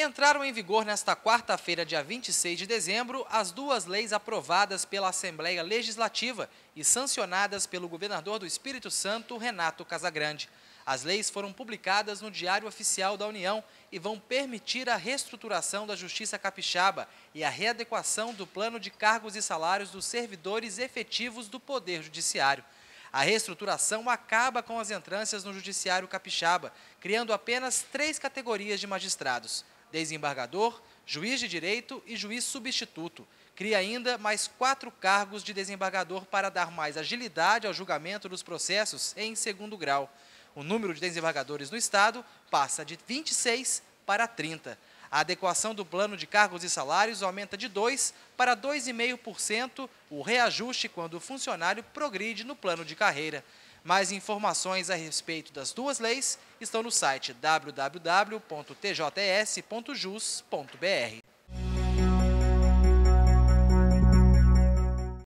Entraram em vigor nesta quarta-feira, dia 26 de dezembro, as duas leis aprovadas pela Assembleia Legislativa e sancionadas pelo governador do Espírito Santo, Renato Casagrande. As leis foram publicadas no Diário Oficial da União e vão permitir a reestruturação da Justiça Capixaba e a readequação do plano de cargos e salários dos servidores efetivos do Poder Judiciário. A reestruturação acaba com as entrâncias no Judiciário Capixaba, criando apenas três categorias de magistrados: desembargador, juiz de direito e juiz substituto. Cria ainda mais quatro cargos de desembargador para dar mais agilidade ao julgamento dos processos em segundo grau. O número de desembargadores no Estado passa de 26 para 30. A adequação do plano de cargos e salários aumenta de 2 para 2,5% o reajuste quando o funcionário progride no plano de carreira. Mais informações a respeito das duas leis estão no site www.tjs.jus.br.